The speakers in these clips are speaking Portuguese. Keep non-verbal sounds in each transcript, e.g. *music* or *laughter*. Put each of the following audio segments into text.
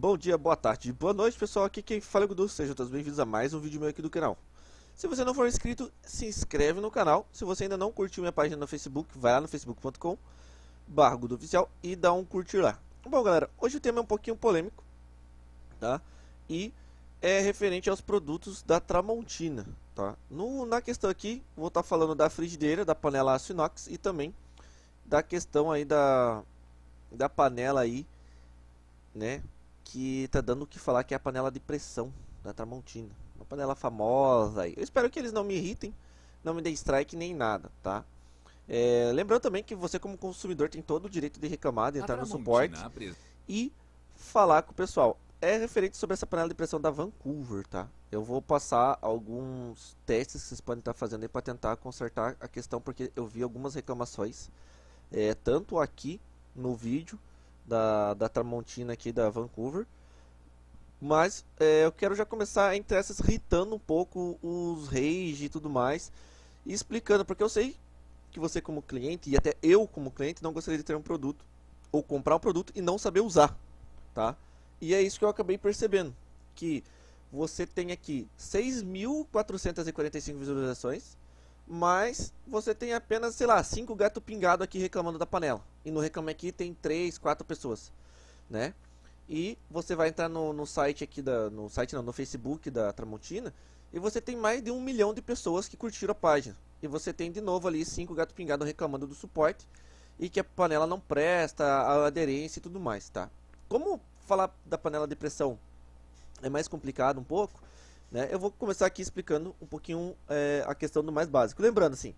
Bom dia, boa tarde, boa noite pessoal, aqui quem fala é o Gudu, sejam todos bem-vindos a mais um vídeo meu aqui do canal. Se você não for inscrito, se inscreve no canal, se você ainda não curtiu minha página no Facebook, vai lá no facebook.com barra oficial e dá um curtir lá. Bom galera, hoje o tema é um pouquinho polêmico, tá? E é referente aos produtos da Tramontina, tá? No, na questão aqui, vou estar tá falando da frigideira, da panela aço inox e também da questão aí da, da panela aí, né? que tá dando o que falar que é a panela de pressão da Tramontina. Uma panela famosa. Eu espero que eles não me irritem, não me deem strike nem nada, tá? É, lembrando também que você como consumidor tem todo o direito de reclamar, de entrar no suporte e falar com o pessoal. É referente sobre essa panela de pressão da Vancouver, tá? Eu vou passar alguns testes que vocês podem estar fazendo aí para tentar consertar a questão, porque eu vi algumas reclamações, é, tanto aqui no vídeo da, da Tramontina aqui da Vancouver. Mas é, eu quero já começar entre entrar essas irritando um pouco os reis e tudo mais. E explicando, porque eu sei que você como cliente, e até eu como cliente, não gostaria de ter um produto. Ou comprar um produto e não saber usar. Tá? E é isso que eu acabei percebendo. Que você tem aqui 6.445 visualizações mas você tem apenas, sei lá, cinco gato pingado aqui reclamando da panela. E no Reclame Aqui tem três, quatro pessoas, né? E você vai entrar no, no site aqui, da, no site não, no Facebook da Tramontina, e você tem mais de um milhão de pessoas que curtiram a página. E você tem de novo ali cinco gato pingado reclamando do suporte, e que a panela não presta, a aderência e tudo mais, tá? Como falar da panela de pressão é mais complicado um pouco, né? Eu vou começar aqui explicando um pouquinho é, a questão do mais básico. Lembrando assim,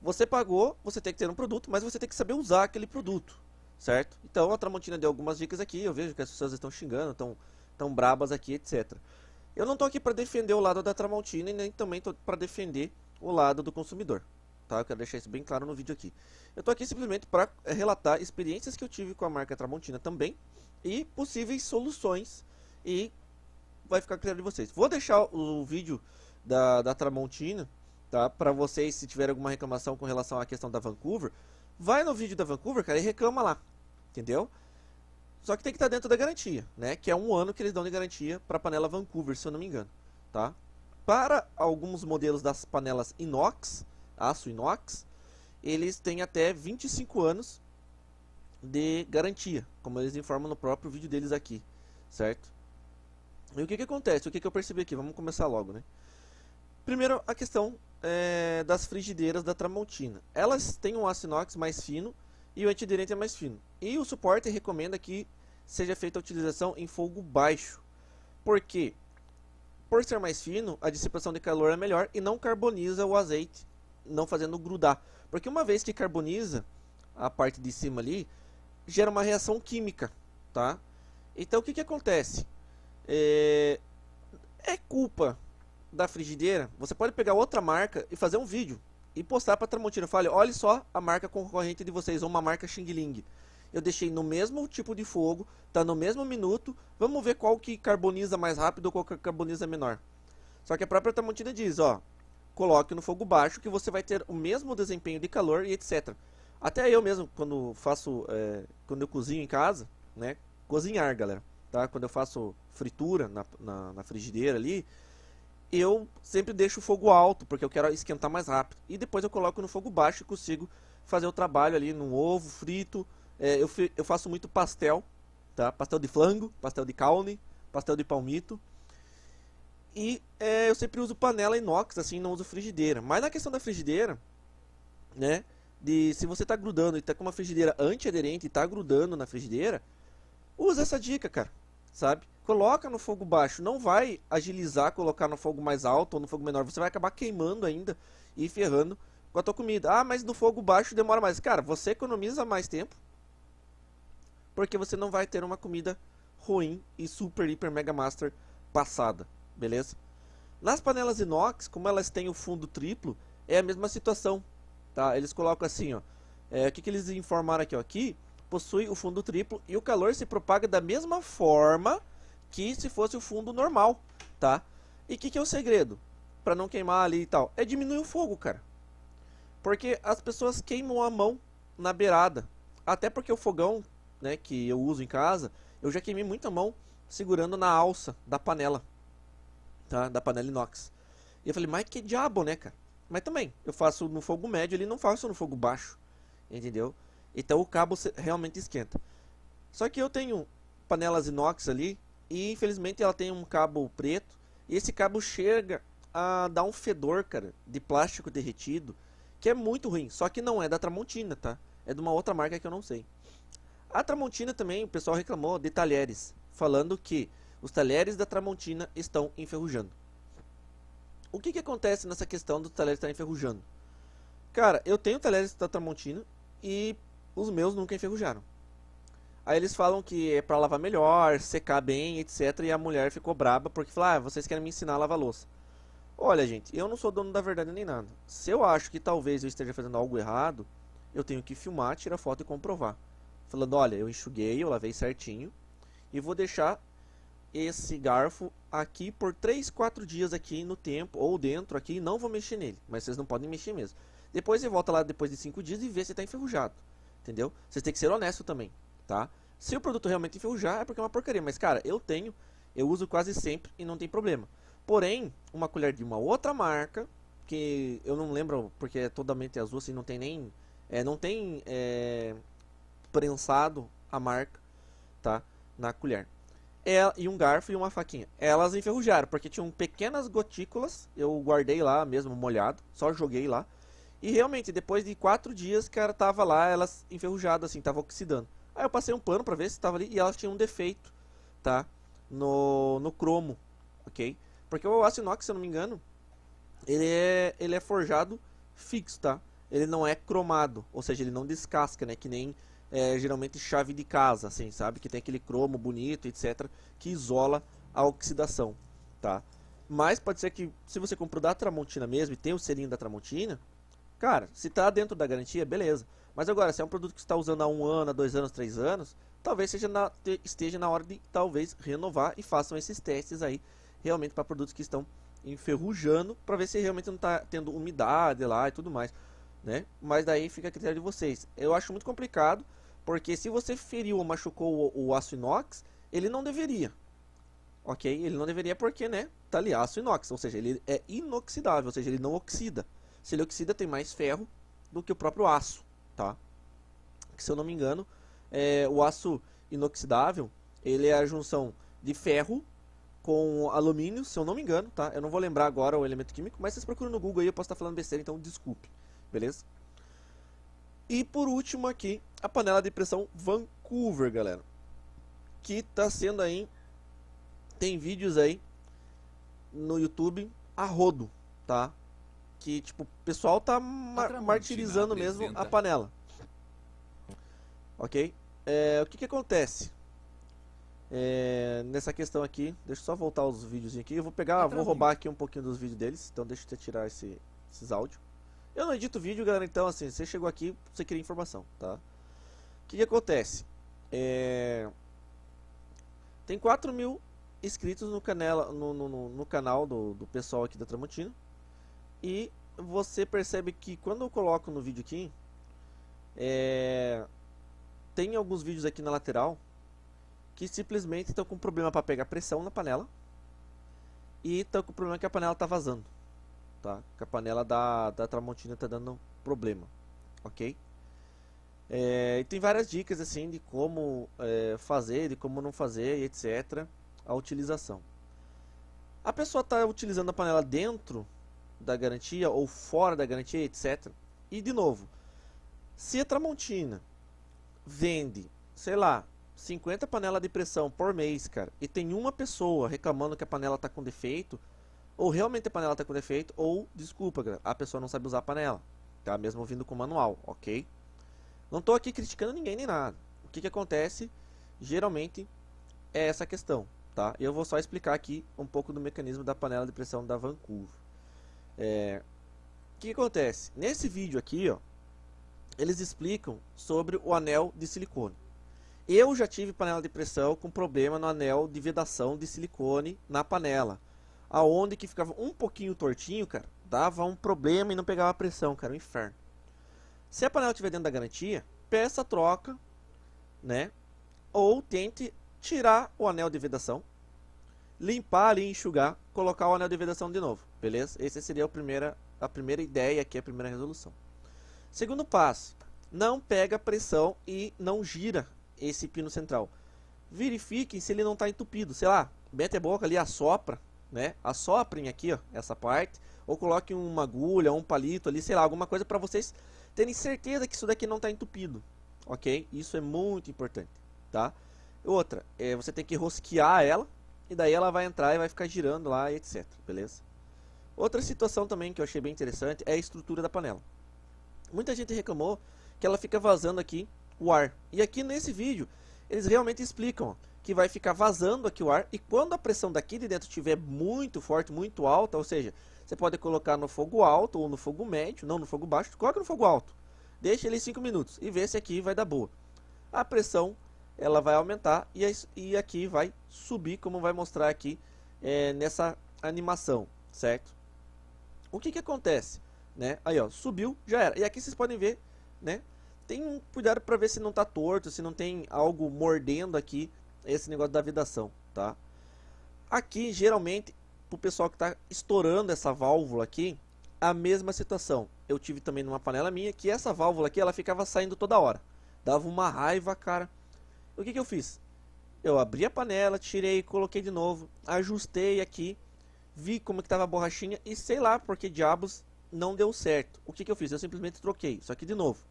você pagou, você tem que ter um produto, mas você tem que saber usar aquele produto, certo? Então a Tramontina deu algumas dicas aqui, eu vejo que as pessoas estão xingando, estão tão brabas aqui, etc. Eu não estou aqui para defender o lado da Tramontina e nem também estou para defender o lado do consumidor, tá? Eu quero deixar isso bem claro no vídeo aqui. Eu estou aqui simplesmente para eh, relatar experiências que eu tive com a marca Tramontina também e possíveis soluções e vai ficar claro de vocês. Vou deixar o vídeo da, da Tramontina, tá? Pra vocês, se tiver alguma reclamação com relação à questão da Vancouver, vai no vídeo da Vancouver, cara, e reclama lá, entendeu? Só que tem que estar tá dentro da garantia, né? Que é um ano que eles dão de garantia para a panela Vancouver, se eu não me engano, tá? Para alguns modelos das panelas inox, aço inox, eles têm até 25 anos de garantia, como eles informam no próprio vídeo deles aqui, certo? E o que, que acontece? O que, que eu percebi aqui? Vamos começar logo, né? Primeiro, a questão é, das frigideiras da Tramontina. Elas têm um aço inox mais fino e o antiaderente é mais fino. E o suporte recomenda que seja feita a utilização em fogo baixo. Por quê? Por ser mais fino, a dissipação de calor é melhor e não carboniza o azeite, não fazendo grudar. Porque uma vez que carboniza a parte de cima ali, gera uma reação química, tá? Então o que, que acontece? é, é culpa da frigideira. Você pode pegar outra marca e fazer um vídeo e postar para Tramontina. Fale, olha só a marca concorrente de vocês, ou uma marca Xing Ling. Eu deixei no mesmo tipo de fogo, tá no mesmo minuto. Vamos ver qual que carboniza mais rápido ou qual que carboniza menor. Só que a própria Tramontina diz, ó, coloque no fogo baixo que você vai ter o mesmo desempenho de calor e etc. Até eu mesmo, quando faço, é, quando eu cozinho em casa, né, cozinhar, galera tá? Quando eu faço fritura na, na, na frigideira ali, eu sempre deixo o fogo alto, porque eu quero esquentar mais rápido. E depois eu coloco no fogo baixo e consigo fazer o trabalho ali no ovo frito. É, eu, eu faço muito pastel, tá? Pastel de flango, pastel de caule, pastel de palmito. E é, eu sempre uso panela inox, assim, não uso frigideira. Mas na questão da frigideira, né? De se você está grudando e está com uma frigideira antiaderente e está grudando na frigideira, usa essa dica, cara sabe? Coloca no fogo baixo, não vai agilizar, colocar no fogo mais alto ou no fogo menor, você vai acabar queimando ainda e ferrando com a tua comida. Ah, mas no fogo baixo demora mais. Cara, você economiza mais tempo, porque você não vai ter uma comida ruim e super, hiper, mega master passada, beleza? Nas panelas inox, como elas têm o fundo triplo, é a mesma situação, tá? Eles colocam assim, ó. É, o que, que eles informaram aqui, ó? Aqui possui o fundo triplo e o calor se propaga da mesma forma que se fosse o fundo normal, tá? E o que, que é o segredo para não queimar ali e tal? É diminuir o fogo, cara. Porque as pessoas queimam a mão na beirada. Até porque o fogão, né, que eu uso em casa, eu já queimei muita mão segurando na alça da panela, tá? Da panela inox. E eu falei, mas que diabo, né, cara? Mas também, eu faço no fogo médio, ele não faço no fogo baixo, entendeu? Então o cabo realmente esquenta. Só que eu tenho panelas inox ali e infelizmente ela tem um cabo preto e esse cabo chega a dar um fedor, cara, de plástico derretido, que é muito ruim. Só que não é da Tramontina, tá? É de uma outra marca que eu não sei. A Tramontina também, o pessoal reclamou de talheres, falando que os talheres da Tramontina estão enferrujando. O que, que acontece nessa questão do talher estar enferrujando? Cara, eu tenho talheres da Tramontina e os meus nunca enferrujaram. Aí eles falam que é para lavar melhor, secar bem, etc. E a mulher ficou braba porque falou: ah, vocês querem me ensinar a lavar louça. Olha, gente, eu não sou dono da verdade nem nada. Se eu acho que talvez eu esteja fazendo algo errado, eu tenho que filmar, tirar foto e comprovar. Falando: olha, eu enxuguei, eu lavei certinho e vou deixar esse garfo aqui por 3, 4 dias aqui no tempo ou dentro aqui, e não vou mexer nele, mas vocês não podem mexer mesmo. Depois você volta lá depois de 5 dias e vê se está enferrujado. Entendeu? Vocês têm que ser honesto também, tá? Se o produto realmente enferrujar, é porque é uma porcaria. Mas, cara, eu tenho, eu uso quase sempre e não tem problema. Porém, uma colher de uma outra marca, que eu não lembro porque é totalmente azul, assim, não tem nem. É, não tem é, prensado a marca, tá? Na colher. Ela, é, e um garfo e uma faquinha. Elas enferrujaram, porque tinham pequenas gotículas. Eu guardei lá mesmo molhado, só joguei lá. E realmente, depois de quatro dias, cara, tava lá, ela enferrujada, assim, tava oxidando. Aí eu passei um pano pra ver se tava ali e ela tinha um defeito, tá? No, no cromo, ok? Porque o aço inox, se eu não me engano, ele é, ele é forjado fixo, tá? Ele não é cromado, ou seja, ele não descasca, né? Que nem é, geralmente chave de casa, assim, sabe? Que tem aquele cromo bonito, etc. Que isola a oxidação, tá? Mas pode ser que se você comprou da Tramontina mesmo e tem o selinho da Tramontina, Cara, se está dentro da garantia, beleza. Mas agora, se é um produto que está usando há um ano, há dois anos, três anos, talvez seja na, esteja na hora de talvez renovar e façam esses testes aí realmente para produtos que estão enferrujando para ver se realmente não está tendo umidade lá e tudo mais, né? Mas daí fica a critério de vocês. Eu acho muito complicado porque se você feriu ou machucou o, o aço inox, ele não deveria, ok? Ele não deveria porque, né? Tá ali aço inox, ou seja, ele é inoxidável, ou seja, ele não oxida se ele oxida, tem mais ferro do que o próprio aço, tá? Que, se eu não me engano, é, o aço inoxidável, ele é a junção de ferro com alumínio, se eu não me engano, tá? Eu não vou lembrar agora o elemento químico, mas vocês procuram no Google aí, eu posso estar tá falando besteira, então desculpe, beleza? E por último aqui, a panela de pressão Vancouver, galera. Que está sendo aí, tem vídeos aí no YouTube a rodo, tá? que, tipo, o pessoal tá, tá martirizando né? mesmo a panela. Ok? É, o que que acontece? É, nessa questão aqui, deixa eu só voltar os vídeos aqui. Eu vou pegar, tá vou roubar aqui um pouquinho dos vídeos deles. Então deixa eu tirar esse, esses áudios. Eu não edito vídeo, galera. Então, assim, você chegou aqui, você queria informação, tá? O que, que acontece? É... Tem 4 mil inscritos no, canela, no, no, no, no canal do, do pessoal aqui da Tramontina. E você percebe que quando eu coloco no vídeo aqui, é... tem alguns vídeos aqui na lateral que simplesmente estão com problema para pegar pressão na panela e estão com problema que a panela está vazando, tá? Que a panela da, da Tramontina está dando problema, ok? É, e tem várias dicas assim de como é, fazer, de como não fazer, etc. A utilização. A pessoa está utilizando a panela dentro da garantia ou fora da garantia, etc. E de novo, se a Tramontina vende, sei lá, 50 panelas de pressão por mês, cara, e tem uma pessoa reclamando que a panela tá com defeito, ou realmente a panela tá com defeito, ou, desculpa, a pessoa não sabe usar a panela, tá? Mesmo vindo com manual, ok? Não tô aqui criticando ninguém nem nada. O que que acontece, geralmente, é essa questão, tá? Eu vou só explicar aqui um pouco do mecanismo da panela de pressão da Vancouver. É, o que acontece? Nesse vídeo aqui, ó, eles explicam sobre o anel de silicone. Eu já tive panela de pressão com problema no anel de vedação de silicone na panela. Aonde que ficava um pouquinho tortinho, cara, dava um problema e não pegava pressão, cara, um inferno. Se a panela estiver dentro da garantia, peça a troca, né? Ou tente tirar o anel de vedação, limpar e enxugar, colocar o anel de vedação de novo. Beleza? Essa seria a primeira, a primeira ideia aqui, a primeira resolução. Segundo passo, não pega pressão e não gira esse pino central. Verifiquem se ele não está entupido. Sei lá, mete a boca ali, assopra, né? Assoprem aqui, ó, essa parte. Ou coloquem uma agulha, um palito ali, sei lá, alguma coisa para vocês terem certeza que isso daqui não está entupido. Ok? Isso é muito importante, tá? Outra, é, você tem que rosquear ela e daí ela vai entrar e vai ficar girando lá, etc. Beleza? Outra situação também que eu achei bem interessante é a estrutura da panela. Muita gente reclamou que ela fica vazando aqui o ar. E aqui nesse vídeo, eles realmente explicam que vai ficar vazando aqui o ar e quando a pressão daqui de dentro estiver muito forte, muito alta, ou seja, você pode colocar no fogo alto ou no fogo médio, não no fogo baixo, coloca no fogo alto. Deixa ele 5 minutos e vê se aqui vai dar boa. A pressão ela vai aumentar e, e aqui vai subir, como vai mostrar aqui é, nessa animação, certo? O que que acontece? Né? Aí, ó, subiu, já era. E aqui vocês podem ver, né? Tem um cuidado para ver se não tá torto, se não tem algo mordendo aqui esse negócio da vedação, tá? Aqui, geralmente, pro pessoal que está estourando essa válvula aqui, a mesma situação. Eu tive também numa panela minha que essa válvula aqui, ela ficava saindo toda hora. Dava uma raiva, cara. O que que eu fiz? Eu abri a panela, tirei, coloquei de novo, ajustei aqui vi como que tava a borrachinha e sei lá porque diabos não deu certo. O que, que eu fiz? Eu simplesmente troquei. Só que de novo,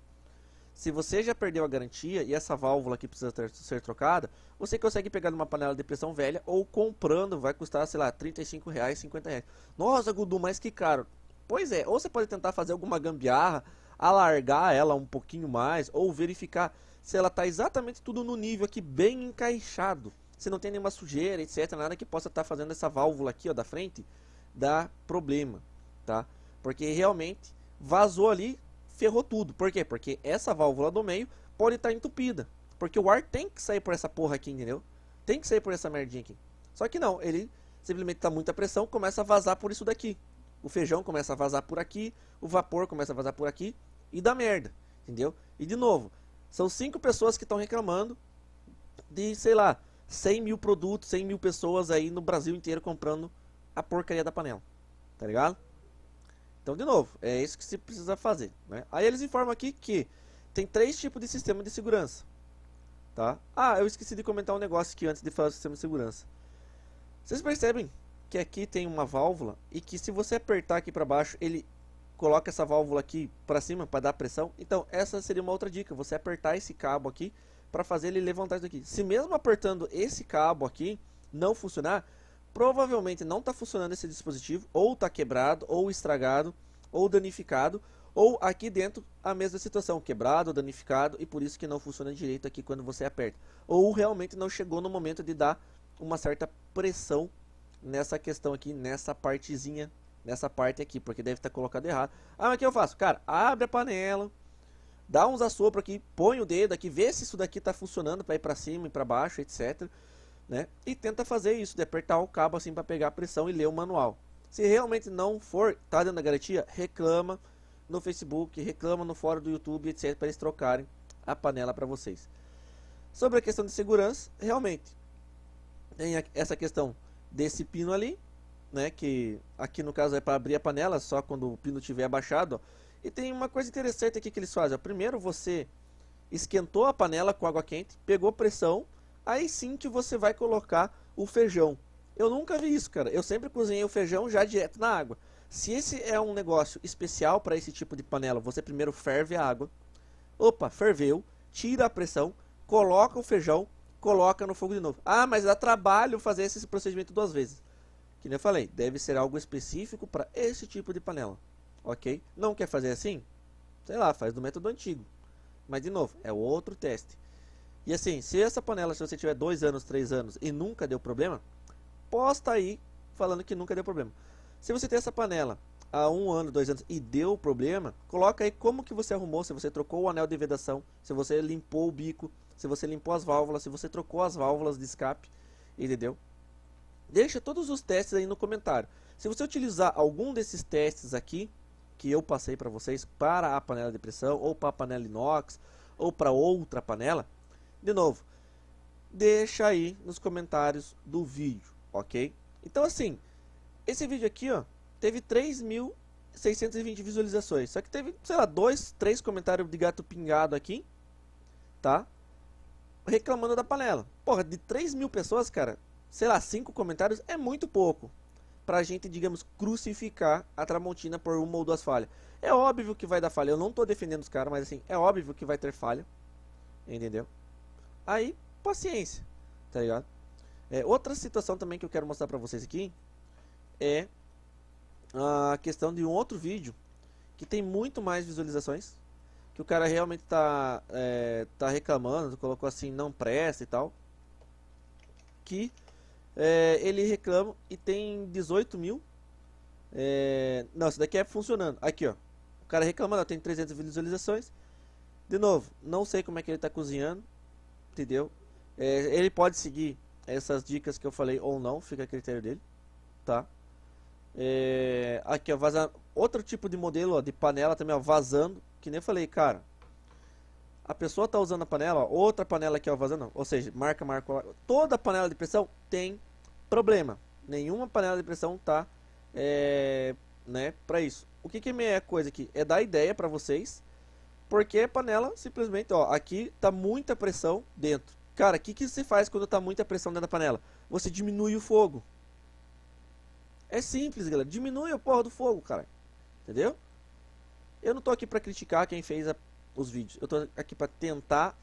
se você já perdeu a garantia e essa válvula aqui precisa ter, ser trocada, você consegue pegar numa panela de pressão velha ou comprando, vai custar, sei lá, 35 reais, 50 reais. Nossa, Gudu, mas que caro. Pois é, ou você pode tentar fazer alguma gambiarra, alargar ela um pouquinho mais, ou verificar se ela está exatamente tudo no nível aqui, bem encaixado você não tem nenhuma sujeira, etc, nada que possa estar tá fazendo essa válvula aqui, ó, da frente, dar problema, tá? Porque realmente vazou ali, ferrou tudo. Por quê? Porque essa válvula do meio pode estar tá entupida, porque o ar tem que sair por essa porra aqui, entendeu? Tem que sair por essa merdinha aqui. Só que não, ele simplesmente tá muita pressão, começa a vazar por isso daqui. O feijão começa a vazar por aqui, o vapor começa a vazar por aqui e dá merda, entendeu? E de novo, são cinco pessoas que estão reclamando de, sei lá, 100 mil produtos, 100 mil pessoas aí no Brasil inteiro comprando a porcaria da panela. Tá ligado? Então, de novo, é isso que se precisa fazer. Né? Aí eles informam aqui que tem três tipos de sistema de segurança. Tá? Ah, eu esqueci de comentar um negócio aqui antes de falar do sistema de segurança. Vocês percebem que aqui tem uma válvula e que se você apertar aqui para baixo, ele coloca essa válvula aqui para cima para dar pressão. Então, essa seria uma outra dica, você apertar esse cabo aqui para fazer ele levantar isso aqui. Se mesmo apertando esse cabo aqui não funcionar, provavelmente não está funcionando esse dispositivo, ou está quebrado, ou estragado, ou danificado, ou aqui dentro a mesma situação, quebrado, danificado, e por isso que não funciona direito aqui quando você aperta. Ou realmente não chegou no momento de dar uma certa pressão nessa questão aqui, nessa partezinha, nessa parte aqui, porque deve estar tá colocado errado. Ah, mas o que eu faço? Cara, abre a panela, dá uns assopro aqui, põe o dedo aqui, vê se isso daqui está funcionando para ir para cima e para baixo, etc. Né? E tenta fazer isso, de apertar o cabo assim para pegar a pressão e ler o manual. Se realmente não for, tá dentro da garantia, reclama no Facebook, reclama no fórum do YouTube, etc, para eles trocarem a panela para vocês. Sobre a questão de segurança, realmente tem essa questão desse pino ali, né, que aqui no caso é para abrir a panela só quando o pino estiver abaixado, ó e tem uma coisa interessante aqui que eles fazem. Primeiro você esquentou a panela com água quente, pegou pressão, aí sim que você vai colocar o feijão. Eu nunca vi isso, cara. Eu sempre cozinhei o feijão já direto na água. Se esse é um negócio especial para esse tipo de panela, você primeiro ferve a água. Opa, ferveu, tira a pressão, coloca o feijão, coloca no fogo de novo. Ah, mas dá trabalho fazer esse procedimento duas vezes. Que nem eu falei, deve ser algo específico para esse tipo de panela ok? Não quer fazer assim? Sei lá, faz do método antigo. Mas de novo, é outro teste. E assim, se essa panela, se você tiver dois anos, três anos e nunca deu problema, posta aí falando que nunca deu problema. Se você tem essa panela há um ano, dois anos e deu problema, coloca aí como que você arrumou, se você trocou o anel de vedação, se você limpou o bico, se você limpou as válvulas, se você trocou as válvulas de escape, entendeu? Deixa todos os testes aí no comentário. Se você utilizar algum desses testes aqui, que eu passei para vocês para a panela de pressão, ou para a panela inox, ou para outra panela, de novo, deixa aí nos comentários do vídeo, ok? Então assim, esse vídeo aqui ó, teve 3.620 visualizações, só que teve, sei lá, dois, três comentários de gato pingado aqui, tá? Reclamando da panela. Porra, de 3.000 pessoas, cara, sei lá, cinco comentários é muito pouco para a gente, digamos, crucificar a Tramontina por uma ou duas falhas. É óbvio que vai dar falha. Eu não estou defendendo os caras, mas assim, é óbvio que vai ter falha. Entendeu? Aí, paciência. Tá ligado? É, outra situação também que eu quero mostrar pra vocês aqui é a questão de um outro vídeo que tem muito mais visualizações. Que o cara realmente tá, é, tá reclamando, colocou assim, não presta e tal. Que é, ele reclama e tem 18 mil. É, não, isso daqui é funcionando. Aqui, ó. O cara reclamando, tem 300 visualizações. De novo, não sei como é que ele está cozinhando, entendeu? É, ele pode seguir essas dicas que eu falei ou não, fica a critério dele, tá? É, aqui, ó, vaza... outro tipo de modelo ó, de panela também, ó, vazando, que nem falei, cara a pessoa está usando a panela, ó, outra panela que é o vazando, ou seja, marca, marca, toda panela de pressão tem problema. Nenhuma panela de pressão tá é, né, para isso. O que que é coisa aqui? É dar ideia para vocês, porque a panela simplesmente, ó, aqui tá muita pressão dentro. Cara, o que que se faz quando tá muita pressão dentro da panela? Você diminui o fogo. É simples, galera. Diminui a porra do fogo, cara. Entendeu? Eu não tô aqui para criticar quem fez a os vídeos. Eu estou aqui para tentar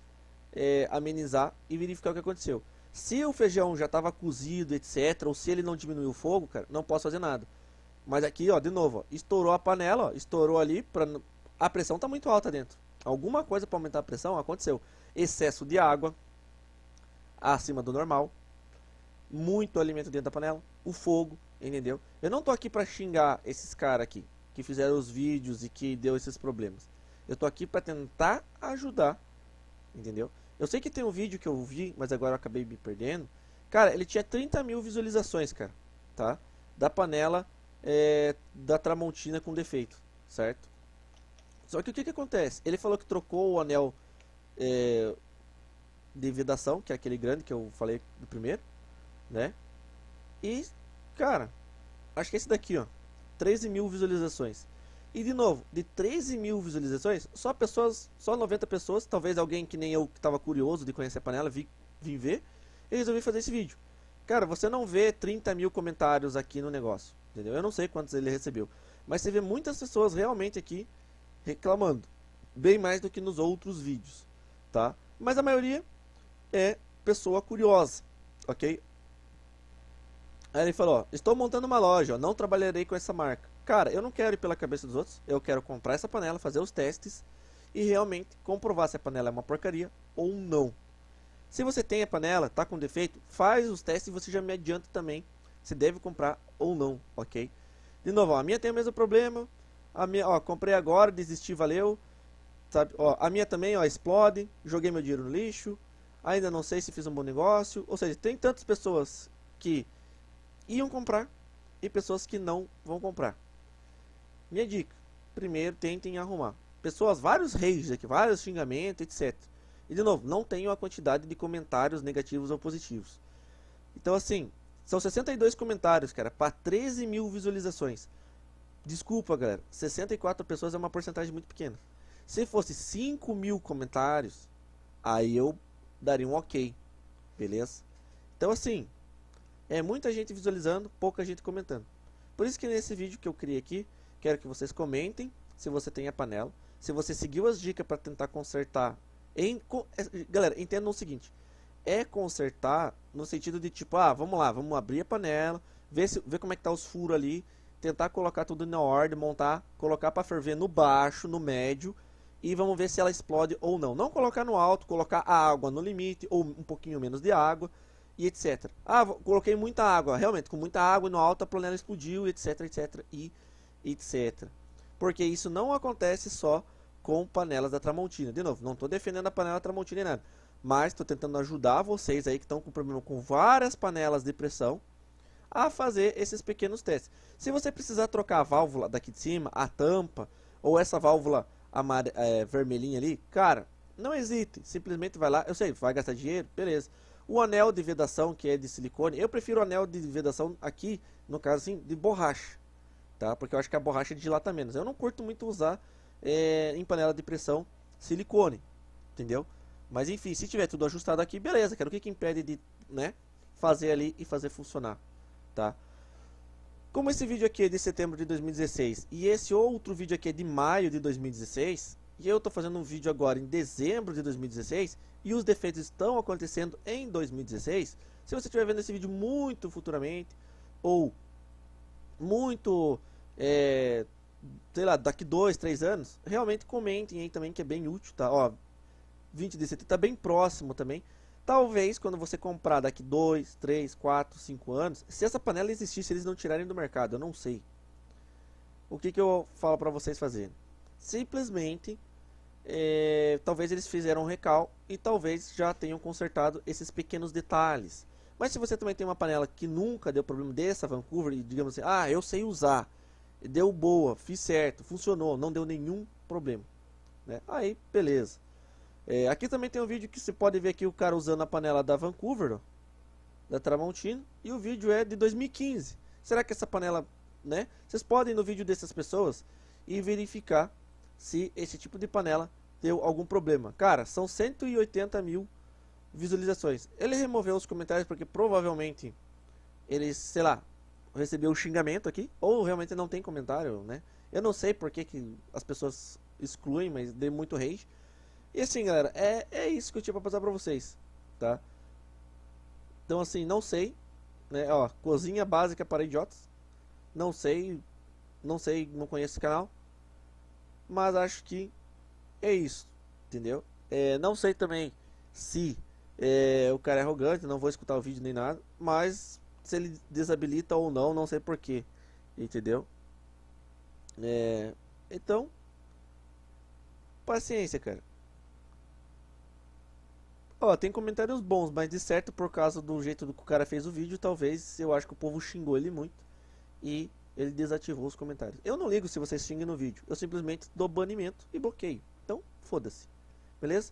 é, amenizar e verificar o que aconteceu. Se o feijão já estava cozido, etc, ou se ele não diminuiu o fogo, cara, não posso fazer nada. Mas aqui, ó, de novo, ó, estourou a panela, ó, estourou ali, pra... a pressão está muito alta dentro. Alguma coisa para aumentar a pressão aconteceu. Excesso de água, acima do normal, muito alimento dentro da panela, o fogo, entendeu? Eu não tô aqui para xingar esses caras aqui, que fizeram os vídeos e que deu esses problemas. Eu tô aqui para tentar ajudar. Entendeu? Eu sei que tem um vídeo que eu vi, mas agora eu acabei me perdendo. Cara, ele tinha 30 mil visualizações, cara. Tá? Da panela é, da Tramontina com defeito, certo? Só que o que, que acontece? Ele falou que trocou o anel é, de vedação, que é aquele grande que eu falei do primeiro, né? E, cara, acho que é esse daqui, ó. 13 mil visualizações. E de novo, de 13 mil visualizações, só pessoas, só 90 pessoas, talvez alguém que nem eu que estava curioso de conhecer a panela, vi, vim ver, e resolvi fazer esse vídeo. Cara, você não vê 30 mil comentários aqui no negócio, entendeu? Eu não sei quantos ele recebeu, mas você vê muitas pessoas realmente aqui reclamando, bem mais do que nos outros vídeos, tá? Mas a maioria é pessoa curiosa, ok? Aí ele falou, ó, estou montando uma loja, ó, não trabalharei com essa marca. Cara, eu não quero ir pela cabeça dos outros, eu quero comprar essa panela, fazer os testes e realmente comprovar se a panela é uma porcaria ou não. Se você tem a panela, tá com defeito, faz os testes e você já me adianta também se deve comprar ou não, ok? De novo, ó, a minha tem o mesmo problema, a minha, ó, comprei agora, desisti, valeu, sabe? Ó, a minha também, ó, explode, joguei meu dinheiro no lixo, ainda não sei se fiz um bom negócio, ou seja, tem tantas pessoas que iam comprar e pessoas que não vão comprar. Minha dica: primeiro tentem arrumar. Pessoas, vários reis aqui, vários xingamentos, etc. E de novo, não tenho a quantidade de comentários negativos ou positivos. Então, assim, são 62 comentários, cara, para 13 mil visualizações. Desculpa, galera, 64 pessoas é uma porcentagem muito pequena. Se fosse 5 mil comentários, aí eu daria um ok, beleza? Então, assim, é muita gente visualizando, pouca gente comentando. Por isso que nesse vídeo que eu criei aqui, Quero que vocês comentem se você tem a panela, se você seguiu as dicas para tentar consertar. Em, eh, galera, entendam o seguinte: é consertar no sentido de tipo, ah, vamos lá, vamos abrir a panela, ver, se, ver como é que tá os furos ali, tentar colocar tudo na ordem, montar, colocar para ferver no baixo, no médio e vamos ver se ela explode ou não. Não colocar no alto, colocar a água no limite ou um pouquinho menos de água e etc. Ah, coloquei muita água, realmente, com muita água no alto a panela explodiu, etc, etc e etc. Porque isso não acontece só com panelas da Tramontina. De novo, não estou defendendo a panela Tramontina nada, mas estou tentando ajudar vocês aí que estão com problema com várias panelas de pressão a fazer esses pequenos testes. Se você precisar trocar a válvula daqui de cima, a tampa, ou essa válvula amare... é, vermelhinha ali, cara, não hesite, simplesmente vai lá, eu sei, vai gastar dinheiro, beleza. O anel de vedação que é de silicone, eu prefiro o anel de vedação aqui, no caso assim, de borracha tá? Porque eu acho que a borracha dilata menos. Eu não curto muito usar é, em panela de pressão silicone, entendeu? Mas enfim, se tiver tudo ajustado aqui, beleza, cara. O que, que impede de né, fazer ali e fazer funcionar, tá? Como esse vídeo aqui é de setembro de 2016 e esse outro vídeo aqui é de maio de 2016, e eu estou fazendo um vídeo agora em dezembro de 2016 e os defeitos estão acontecendo em 2016, se você estiver vendo esse vídeo muito futuramente ou muito é, sei lá, daqui dois, três anos, realmente comentem aí também que é bem útil, tá? Ó, 20 DCT tá bem próximo também. Talvez quando você comprar daqui dois, três, quatro, cinco anos, se essa panela existisse, eles não tirarem do mercado, eu não sei. O que, que eu falo para vocês fazerem? Simplesmente, é, talvez eles fizeram um recal e talvez já tenham consertado esses pequenos detalhes. Mas se você também tem uma panela que nunca deu problema dessa Vancouver, e digamos assim, ah, eu sei usar, deu boa, fiz certo, funcionou, não deu nenhum problema. Né? Aí, beleza. É, aqui também tem um vídeo que você pode ver aqui o cara usando a panela da Vancouver, ó, da Tramontina, e o vídeo é de 2015. Será que essa panela, né? Vocês podem ir no vídeo dessas pessoas e verificar se esse tipo de panela deu algum problema. Cara, são 180 mil visualizações. Ele removeu os comentários porque provavelmente ele, sei lá, receber um xingamento aqui, ou realmente não tem comentário, né? Eu não sei porque que as pessoas excluem, mas dê muito rage E assim, galera, é, é isso que eu tinha pra passar pra vocês, tá? Então, assim, não sei, né? Ó, cozinha básica para idiotas. Não sei, não sei, não conheço esse canal. Mas acho que é isso, entendeu? É, não sei também se é, o cara é arrogante, não vou escutar o vídeo nem nada, mas se ele desabilita ou não, não sei porquê. Entendeu? É, então, paciência, cara. Ó, tem comentários bons, mas de certo, por causa do jeito que o cara fez o vídeo, talvez eu acho que o povo xingou ele muito e ele desativou os comentários. Eu não ligo se vocês xingam no vídeo, eu simplesmente dou banimento e bloqueio. Então, foda-se. Beleza?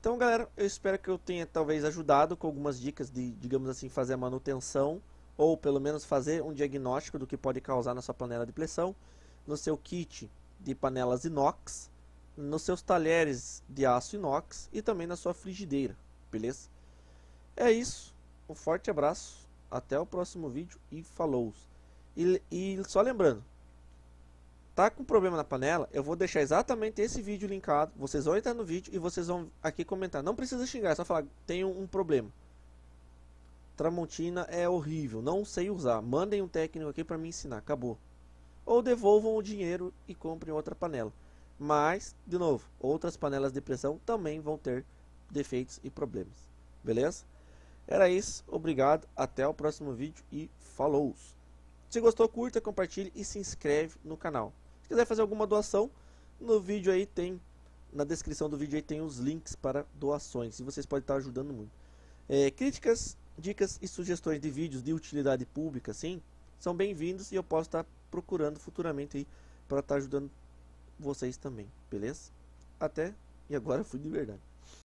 Então, galera, eu espero que eu tenha talvez ajudado com algumas dicas de, digamos assim, fazer a manutenção ou pelo menos fazer um diagnóstico do que pode causar na sua panela de pressão, no seu kit de panelas inox, nos seus talheres de aço inox e também na sua frigideira, beleza? É isso, um forte abraço, até o próximo vídeo e falou! E, e só lembrando, tá com problema na panela, eu vou deixar exatamente esse vídeo linkado. Vocês vão entrar no vídeo e vocês vão aqui comentar. Não precisa xingar, é só falar, tenho um problema. Tramontina é horrível, não sei usar. Mandem um técnico aqui para me ensinar, acabou. Ou devolvam o dinheiro e comprem outra panela. Mas, de novo, outras panelas de pressão também vão ter defeitos e problemas. Beleza? Era isso, obrigado, até o próximo vídeo e falou! Se gostou, curta, compartilhe e se inscreve no canal. Se quiser fazer alguma doação, no vídeo aí tem, na descrição do vídeo aí tem os links para doações e vocês podem estar ajudando muito. É, críticas, dicas e sugestões de vídeos de utilidade pública, sim, são bem-vindos e eu posso estar procurando futuramente aí para estar ajudando vocês também, beleza? Até e agora *laughs* fui de verdade.